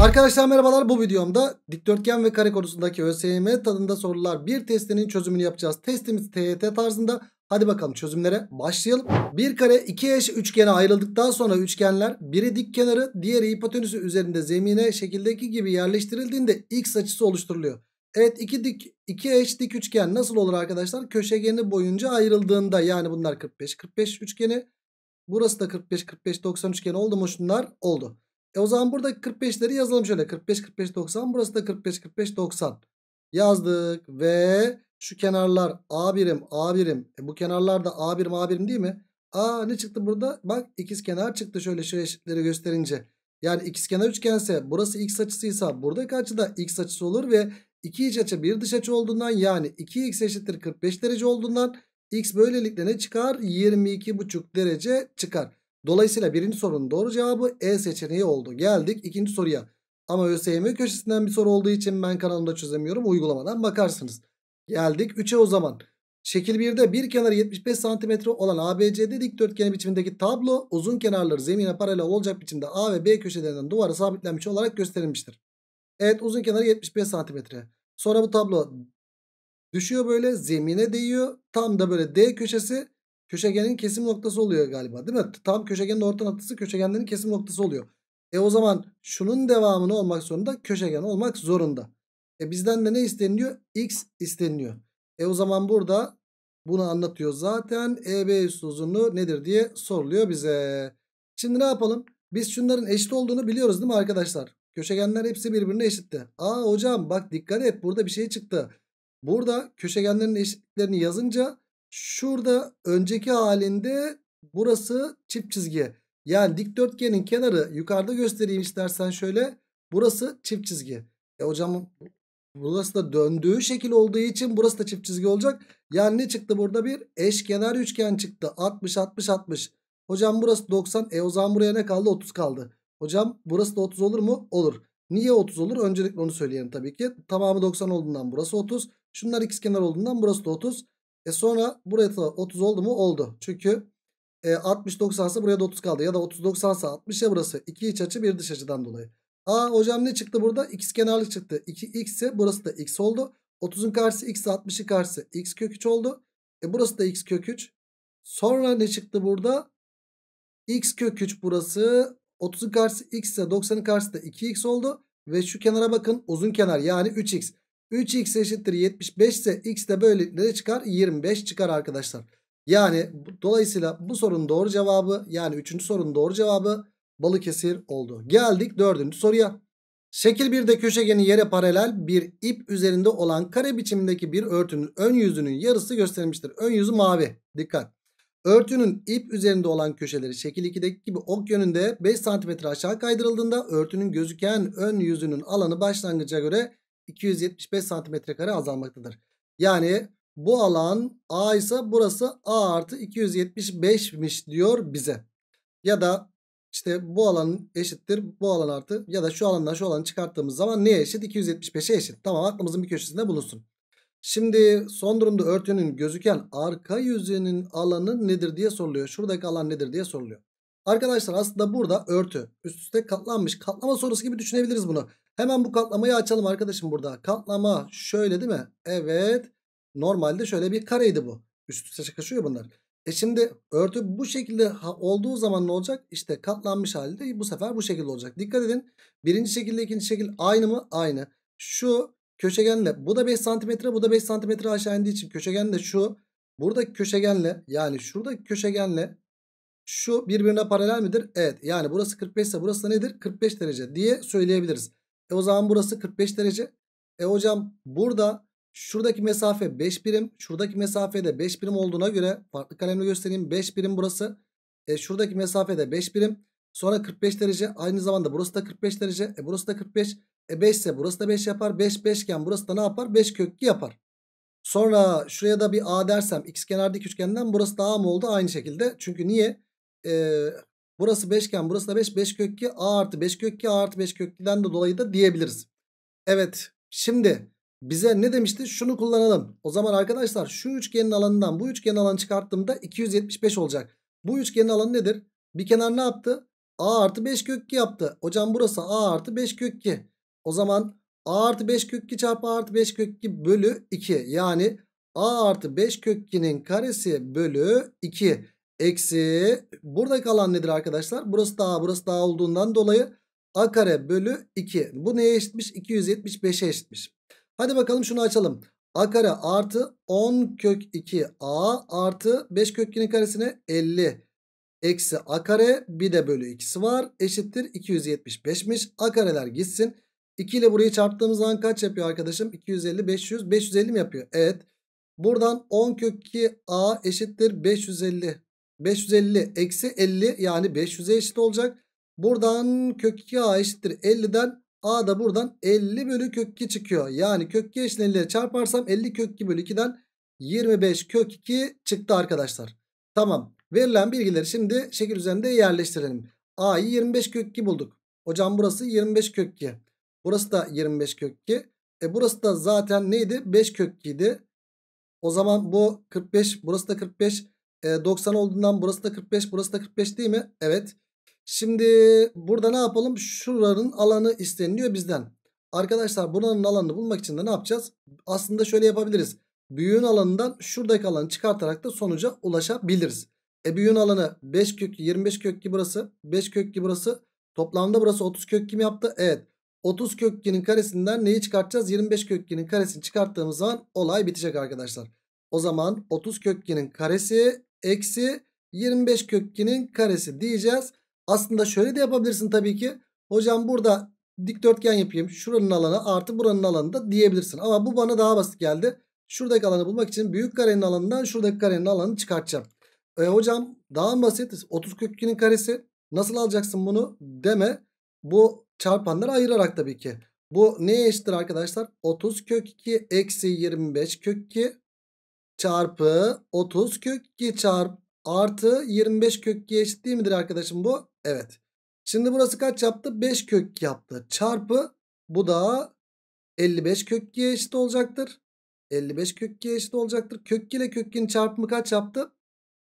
Arkadaşlar merhabalar bu videomda dikdörtgen ve kare konusundaki ÖSYM tadında sorular bir testinin çözümünü yapacağız. Testimiz TYT tarzında. Hadi bakalım çözümlere başlayalım. Bir kare iki eş üçgene ayrıldıktan sonra üçgenler biri dik kenarı diğeri hipotenüsü üzerinde zemine şekildeki gibi yerleştirildiğinde x açısı oluşturuluyor. Evet iki, dik, iki eş dik üçgen nasıl olur arkadaşlar? Köşegeni boyunca ayrıldığında yani bunlar 45-45 üçgeni. Burası da 45-45-90 üçgeni oldu mu şunlar? Oldu. E o zaman buradaki 45'leri yazalım şöyle. 45, 45, 90. Burası da 45, 45, 90. Yazdık ve şu kenarlar A birim, A birim. E bu kenarlar da A birim, A birim değil mi? Aa ne çıktı burada? Bak ikiz kenar çıktı şöyle şu eşitleri gösterince. Yani ikiz kenar üçgense burası x açısıysa buradaki açı da x açısı olur ve iki iç açı bir dış açı olduğundan yani 2x eşittir 45 derece olduğundan x böylelikle ne çıkar? 22,5 derece çıkar. Dolayısıyla birinci sorunun doğru cevabı E seçeneği oldu. Geldik ikinci soruya. Ama ÖSYM köşesinden bir soru olduğu için ben kanalımda çözemiyorum. Uygulamadan bakarsınız. Geldik 3'e o zaman. Şekil 1'de bir kenarı 75 cm olan ABCD dikdörtgeni biçimindeki tablo uzun kenarları zemine paralel olacak biçimde A ve B köşelerinden duvara sabitlenmiş olarak gösterilmiştir. Evet uzun kenarı 75 cm. Sonra bu tablo düşüyor böyle zemine değiyor. Tam da böyle D köşesi köşegenin kesim noktası oluyor galiba değil mi? Tam köşegenin orta noktası köşegenlerin kesim noktası oluyor. E o zaman şunun devamını olmak zorunda köşegen olmak zorunda. E bizden de ne isteniliyor? X isteniliyor. E o zaman burada bunu anlatıyor zaten. EB üst uzunluğu nedir diye soruluyor bize. Şimdi ne yapalım? Biz şunların eşit olduğunu biliyoruz değil mi arkadaşlar? Köşegenler hepsi birbirine eşitti. Aa hocam bak dikkat et burada bir şey çıktı. Burada köşegenlerin eşitliklerini yazınca Şurada önceki halinde burası çift çizgi. Yani dikdörtgenin kenarı yukarıda göstereyim istersen şöyle. Burası çift çizgi. E hocam burası da döndüğü şekil olduğu için burası da çift çizgi olacak. Yani ne çıktı burada bir eşkenar üçgen çıktı. 60 60 60. Hocam burası 90. E o zaman buraya ne kaldı? 30 kaldı. Hocam burası da 30 olur mu? Olur. Niye 30 olur? Öncelikle onu söyleyelim tabii ki. Tamamı 90 olduğundan burası 30. Şunlar ikiz kenar olduğundan burası da 30. E sonra buraya da 30 oldu mu? Oldu. Çünkü e, 60 90 ise buraya da 30 kaldı. Ya da 30 90 ise 60 ya burası. 2 iç açı 1 dış açıdan dolayı. Aa hocam ne çıktı burada? X kenarlık çıktı. 2x ise burası da x oldu. 30'un karşısı x 60'ın karşısı x kök 3 oldu. E burası da x kök 3. Sonra ne çıktı burada? x kök 3 burası. 30'un karşısı x ise 90'ın karşısı da 2x oldu. Ve şu kenara bakın uzun kenar yani 3x. 3x eşittir 75 ise x de böylelikle de çıkar 25 çıkar arkadaşlar. Yani dolayısıyla bu sorunun doğru cevabı yani 3. sorunun doğru cevabı Balıkesir oldu. Geldik 4. soruya. Şekil 1'de köşegeni yere paralel bir ip üzerinde olan kare biçimindeki bir örtünün ön yüzünün yarısı gösterilmiştir. Ön yüzü mavi. Dikkat. Örtünün ip üzerinde olan köşeleri şekil 2'deki gibi ok yönünde 5 cm aşağı kaydırıldığında örtünün gözüken ön yüzünün alanı başlangıca göre 275 santimetre kare azalmaktadır. Yani bu alan A ise burası A artı 275'miş diyor bize. Ya da işte bu alan eşittir bu alan artı ya da şu alandan şu alanı çıkarttığımız zaman neye eşit? 275'e eşit. Tamam aklımızın bir köşesinde bulunsun. Şimdi son durumda örtünün gözüken arka yüzünün alanı nedir diye soruluyor. Şuradaki alan nedir diye soruluyor. Arkadaşlar aslında burada örtü üst üste katlanmış. Katlama sorusu gibi düşünebiliriz bunu. Hemen bu katlamayı açalım arkadaşım burada. Katlama şöyle değil mi? Evet. Normalde şöyle bir kareydi bu. Üst üste çıkışıyor bunlar. E şimdi örtü bu şekilde olduğu zaman ne olacak? İşte katlanmış halde bu sefer bu şekilde olacak. Dikkat edin. Birinci şekilde ikinci şekil aynı mı? Aynı. Şu köşegenle bu da 5 santimetre bu da 5 santimetre aşağı indiği için köşegenle şu buradaki köşegenle yani şuradaki köşegenle şu birbirine paralel midir? Evet yani burası 45 ise burası da nedir? 45 derece diye söyleyebiliriz. E o zaman burası 45 derece. E hocam burada şuradaki mesafe 5 birim. Şuradaki mesafede 5 birim olduğuna göre farklı kalemle göstereyim. 5 birim burası. E şuradaki mesafe de 5 birim. Sonra 45 derece. Aynı zamanda burası da 45 derece. E burası da 45. E 5 ise burası da 5 yapar. 5 5 iken burası da ne yapar? 5 kökü yapar. Sonra şuraya da bir A dersem x kenardaki üçgenden burası da A mı oldu? Aynı şekilde. Çünkü niye? Ee, Burası beşgen burası da 5. 5 ki a artı 5 kökü a artı 5 köküden de dolayı da diyebiliriz. Evet şimdi bize ne demişti? Şunu kullanalım. O zaman arkadaşlar şu üçgenin alanından bu üçgenin alanı çıkarttığımda 275 olacak. Bu üçgenin alanı nedir? Bir kenar ne yaptı? A artı 5 ki yaptı. Hocam burası A artı 5 ki. O zaman A artı 5 ki çarpı A artı 5 ki bölü 2. Yani A artı 5 kinin karesi bölü 2. Eksi burada kalan nedir arkadaşlar? Burası daha burası daha olduğundan dolayı A kare bölü 2. Bu neye eşitmiş? 275'e eşitmiş. Hadi bakalım şunu açalım. A kare artı 10 kök 2 A artı 5 kök 2'nin karesine 50. Eksi A kare bir de bölü 2'si var. Eşittir 275'miş. A kareler gitsin. 2 ile burayı çarptığımız zaman kaç yapıyor arkadaşım? 250, 500, 550 mi yapıyor? Evet. Buradan 10 kök 2 A eşittir 550. 550 eksi 50 yani 500'e eşit olacak. Buradan kök 2a eşittir 50'den a da buradan 50 bölü kök 2 çıkıyor. Yani kök 2 eşit 50'ye çarparsam 50 kök 2 bölü 2'den 25 kök 2 çıktı arkadaşlar. Tamam verilen bilgileri şimdi şekil üzerinde yerleştirelim. a'yı 25 kök 2 bulduk. Hocam burası 25 kök 2. Burası da 25 kök 2. E burası da zaten neydi? 5 kök idi. O zaman bu 45 burası da 45 e, 90 olduğundan burası da 45 burası da 45 değil mi? Evet. Şimdi burada ne yapalım? Şuraların alanı isteniliyor bizden. Arkadaşlar buranın alanını bulmak için de ne yapacağız? Aslında şöyle yapabiliriz. Büyüğün alanından şuradaki alanı çıkartarak da sonuca ulaşabiliriz. E büyüğün alanı 5 kök 25 kök ki burası 5 kök ki burası toplamda burası 30 kök kim yaptı? Evet 30 kökkinin karesinden neyi çıkartacağız? 25 kökkinin karesini çıkarttığımız zaman olay bitecek arkadaşlar. O zaman 30 kökkinin karesi eksi 25 kökenin karesi diyeceğiz. Aslında şöyle de yapabilirsin tabii ki. Hocam burada dikdörtgen yapayım. Şuranın alanı artı buranın alanı da diyebilirsin. Ama bu bana daha basit geldi. Şuradaki alanı bulmak için büyük karenin alanından şuradaki karenin alanını çıkartacağım. E, hocam daha basit 30 kökünün karesi nasıl alacaksın bunu deme. Bu çarpanları ayırarak tabii ki. Bu neye eşittir arkadaşlar? 30 kök 2 eksi 25 kök 2 çarpı 30 kök 2 çarp artı 25 kök 2 eşit değil midir arkadaşım bu? Evet. Şimdi burası kaç yaptı? 5 kök yaptı. Çarpı bu da 55 kök 2 eşit olacaktır. 55 kök 2 eşit olacaktır. Kök ile kök kökün çarpımı kaç yaptı?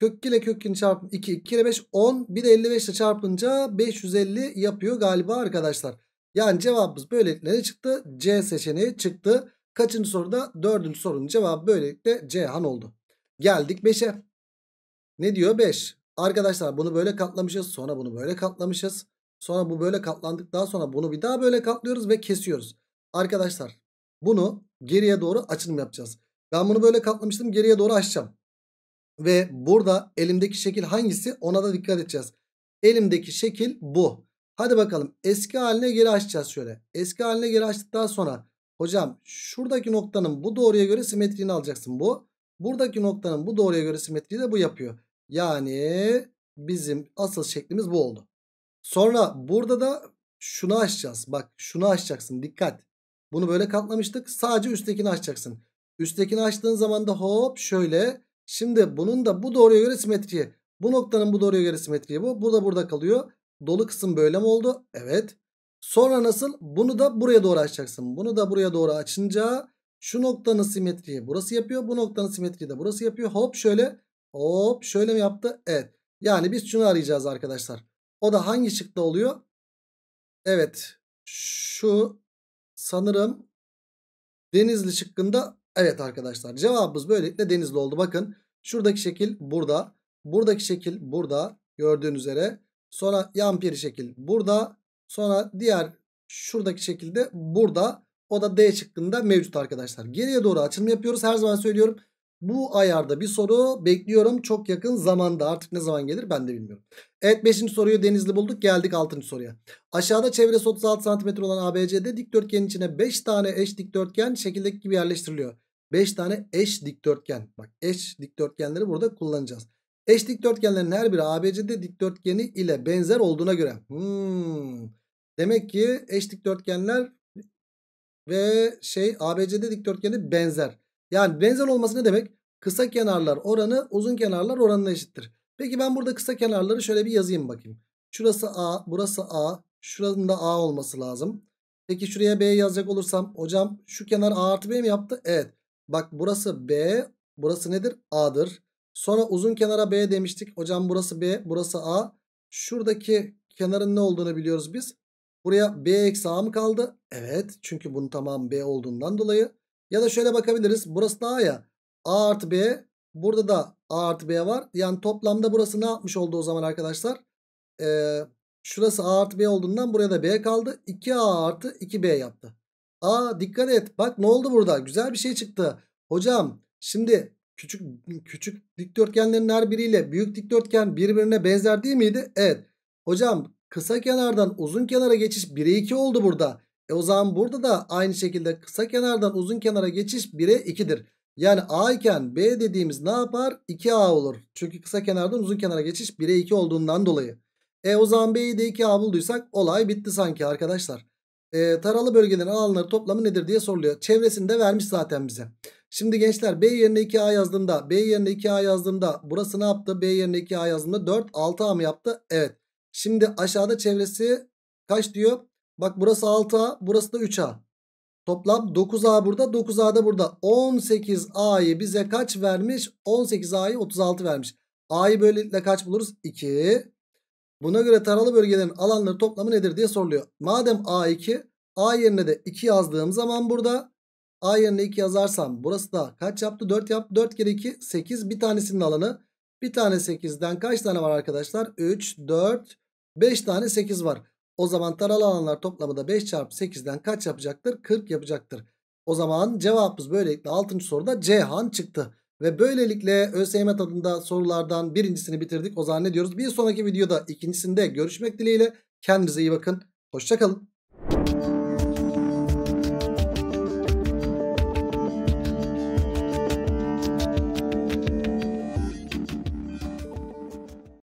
Kök ile kök kökün çarpımı 2. 2 ile 5 10. Bir de 55 ile çarpınca 550 yapıyor galiba arkadaşlar. Yani cevabımız böylelikle çıktı? C seçeneği çıktı. Kaçıncı soruda? Dördüncü sorunun cevabı böylelikle Cihan oldu. Geldik 5'e. Ne diyor 5? Arkadaşlar bunu böyle katlamışız. Sonra bunu böyle katlamışız. Sonra bu böyle katlandık daha sonra bunu bir daha böyle katlıyoruz ve kesiyoruz. Arkadaşlar bunu geriye doğru açılım yapacağız. Ben bunu böyle katlamıştım geriye doğru açacağım. Ve burada elimdeki şekil hangisi ona da dikkat edeceğiz. Elimdeki şekil bu. Hadi bakalım eski haline geri açacağız şöyle. Eski haline geri açtıktan sonra Hocam şuradaki noktanın bu doğruya göre simetriğini alacaksın bu. Buradaki noktanın bu doğruya göre simetriği de bu yapıyor. Yani bizim asıl şeklimiz bu oldu. Sonra burada da şunu açacağız. Bak şunu açacaksın dikkat. Bunu böyle katlamıştık. Sadece üsttekini açacaksın. Üsttekini açtığın zaman da hop şöyle. Şimdi bunun da bu doğruya göre simetriği. Bu noktanın bu doğruya göre simetriği bu. Bu da burada kalıyor. Dolu kısım böyle mi oldu? Evet. Sonra nasıl? Bunu da buraya doğru açacaksın. Bunu da buraya doğru açınca şu noktanın simetriyi burası yapıyor. Bu noktanın simetriyi de burası yapıyor. Hop şöyle hop şöyle mi yaptı? Evet. Yani biz şunu arayacağız arkadaşlar. O da hangi şıkta oluyor? Evet. Şu sanırım Denizli şıkkında evet arkadaşlar. Cevabımız böylelikle Denizli oldu. Bakın şuradaki şekil burada. Buradaki şekil burada. Gördüğünüz üzere. Sonra yan bir şekil burada. Sonra diğer şuradaki şekilde burada o da D çıktığında mevcut arkadaşlar. Geriye doğru açılım yapıyoruz. Her zaman söylüyorum. Bu ayarda bir soru bekliyorum. Çok yakın zamanda artık ne zaman gelir ben de bilmiyorum. Evet 5. soruyu Denizli bulduk. Geldik 6. soruya. Aşağıda çevresi 36 cm olan ABC'de dikdörtgenin içine 5 tane eş dikdörtgen şekildeki gibi yerleştiriliyor. 5 tane eş dikdörtgen. Bak eş dikdörtgenleri burada kullanacağız. Eş dikdörtgenlerin her biri ABCD dikdörtgeni ile benzer olduğuna göre. Hmm. Demek ki eş dikdörtgenler ve şey ABCD dikdörtgeni benzer. Yani benzer olması ne demek? Kısa kenarlar oranı uzun kenarlar oranına eşittir. Peki ben burada kısa kenarları şöyle bir yazayım bakayım. Şurası A, burası A, şuranın da A olması lazım. Peki şuraya B yazacak olursam hocam şu kenar A artı B mi yaptı? Evet. Bak burası B, burası nedir? A'dır. Sonra uzun kenara B demiştik. Hocam burası B, burası A. Şuradaki kenarın ne olduğunu biliyoruz biz. Buraya B eksi A mı kaldı? Evet. Çünkü bunun tamamı B olduğundan dolayı. Ya da şöyle bakabiliriz. Burası da A ya. A artı B. Burada da A artı B var. Yani toplamda burası ne yapmış oldu o zaman arkadaşlar? Ee, şurası A artı B olduğundan buraya da B kaldı. 2A artı 2B yaptı. A dikkat et. Bak ne oldu burada? Güzel bir şey çıktı. Hocam şimdi küçük küçük dikdörtgenlerin her biriyle büyük dikdörtgen birbirine benzer değil miydi? Evet. Hocam Kısa kenardan uzun kenara geçiş 1'e 2 oldu burada. E o zaman burada da aynı şekilde kısa kenardan uzun kenara geçiş 1'e 2'dir. Yani A iken B dediğimiz ne yapar? 2A olur. Çünkü kısa kenardan uzun kenara geçiş 1'e 2 olduğundan dolayı. E o zaman B'yi de 2A bulduysak olay bitti sanki arkadaşlar. E, taralı bölgelerin alanları toplamı nedir diye soruluyor. Çevresini de vermiş zaten bize. Şimdi gençler B yerine 2A yazdığımda B yerine 2A yazdığımda burası ne yaptı? B yerine 2A yazdığımda 4 6A mı yaptı? Evet. Şimdi aşağıda çevresi kaç diyor? Bak burası 6A burası da 3A. Toplam 9A burada 9A da burada. 18A'yı bize kaç vermiş? 18A'yı 36 vermiş. A'yı böylelikle kaç buluruz? 2. Buna göre taralı bölgelerin alanları toplamı nedir diye soruluyor. Madem A2 A yerine de 2 yazdığım zaman burada A yerine 2 yazarsam burası da kaç yaptı? 4 yaptı. 4 kere 2 8 bir tanesinin alanı. Bir tane 8'den kaç tane var arkadaşlar? 3, 4, 5 tane 8 var. O zaman taralı alanlar toplamı da 5 çarpı 8'den kaç yapacaktır? 40 yapacaktır. O zaman cevabımız böylelikle 6. soruda C han çıktı. Ve böylelikle ÖSYM tadında sorulardan birincisini bitirdik. O zaman ne diyoruz? Bir sonraki videoda ikincisinde görüşmek dileğiyle. Kendinize iyi bakın. Hoşçakalın.